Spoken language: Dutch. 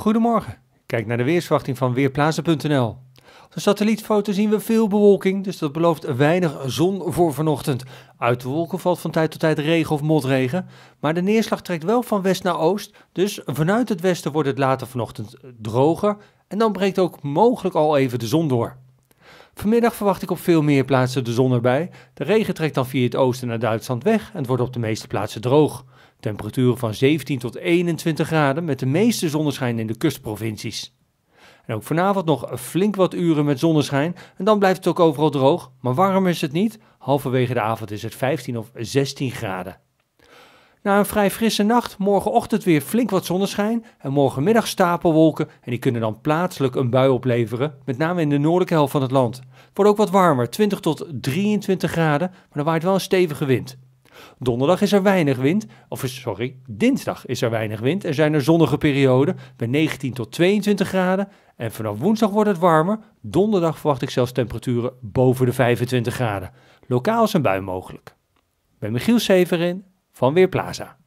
Goedemorgen. Kijk naar de weersverwachting van Weerplaatsen.nl. Op de satellietfoto zien we veel bewolking, dus dat belooft weinig zon voor vanochtend. Uit de wolken valt van tijd tot tijd regen of motregen, maar de neerslag trekt wel van west naar oost, dus vanuit het westen wordt het later vanochtend droger en dan breekt ook mogelijk al even de zon door. Vanmiddag verwacht ik op veel meer plaatsen de zon erbij. De regen trekt dan via het oosten naar Duitsland weg en het wordt op de meeste plaatsen droog. Temperaturen van 17 tot 21 graden met de meeste zonneschijn in de kustprovincies. En ook vanavond nog flink wat uren met zonneschijn. En dan blijft het ook overal droog. Maar warm is het niet. Halverwege de avond is het 15 of 16 graden. Na een vrij frisse nacht, morgenochtend weer flink wat zonneschijn en morgenmiddag stapelwolken en die kunnen dan plaatselijk een bui opleveren, met name in de noordelijke helft van het land. Het wordt ook wat warmer, 20 tot 23 graden, maar er waait wel een stevige wind. Donderdag is er weinig wind, of sorry, dinsdag is er weinig wind en zijn er zonnige perioden bij 19 tot 22 graden. En vanaf woensdag wordt het warmer, donderdag verwacht ik zelfs temperaturen boven de 25 graden. Lokaal is een bui mogelijk. Bij Michiel Severin van Weerplaza.